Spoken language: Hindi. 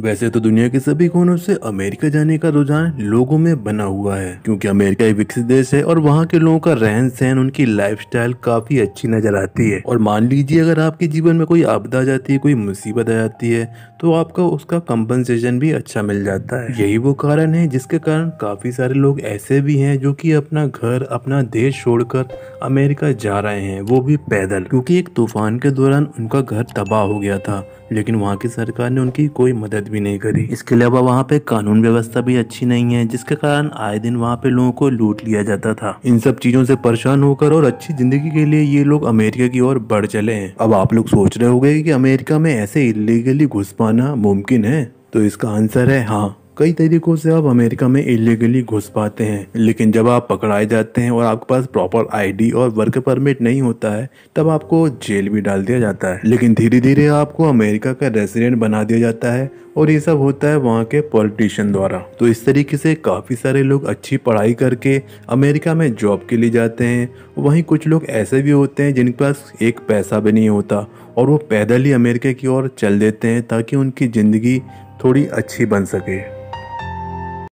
वैसे तो दुनिया के सभी कोनों से अमेरिका जाने का रुझान लोगों में बना हुआ है क्योंकि अमेरिका एक विकसित देश है और वहाँ के लोगों का रहन सहन उनकी लाइफस्टाइल काफी अच्छी नजर आती है और मान लीजिए अगर आपके जीवन में कोई आपदा आ जाती है कोई मुसीबत आ जाती है तो आपका उसका कम्पनसेशन भी अच्छा मिल जाता है यही वो कारण है जिसके कारण काफी सारे लोग ऐसे भी हैं जो कि अपना घर अपना देश छोड़कर अमेरिका जा रहे हैं वो भी पैदल क्योंकि एक तूफान के दौरान उनका घर तबाह हो गया था लेकिन वहाँ की सरकार ने उनकी कोई मदद भी नहीं करी इसके अलावा वहाँ पे कानून व्यवस्था भी अच्छी नहीं है जिसके कारण आए दिन वहाँ पे लोगों को लूट लिया जाता था इन सब चीजों से परेशान होकर और अच्छी जिंदगी के लिए ये लोग अमेरिका की ओर बढ़ चले हैं अब आप लोग सोच रहे होंगे कि अमेरिका में ऐसे इलीगली घुस पाना मुमकिन है तो इसका आंसर है हाँ कई तरीकों से आप अमेरिका में इलीगली घुस पाते हैं लेकिन जब आप पकड़ाए जाते हैं और आपके पास प्रॉपर आईडी और वर्क परमिट नहीं होता है तब आपको जेल भी डाल दिया जाता है लेकिन धीरे धीरे आपको अमेरिका का रेसिडेंट बना दिया जाता है और ये सब होता है वहाँ के पॉलिटिशियन द्वारा तो इस तरीके से काफ़ी सारे लोग अच्छी पढ़ाई करके अमेरिका में जॉब के लिए जाते हैं वहीं कुछ लोग ऐसे भी होते हैं जिनके पास एक पैसा भी नहीं होता और वो पैदल ही अमेरिका की ओर चल देते हैं ताकि उनकी ज़िंदगी थोड़ी अच्छी बन सके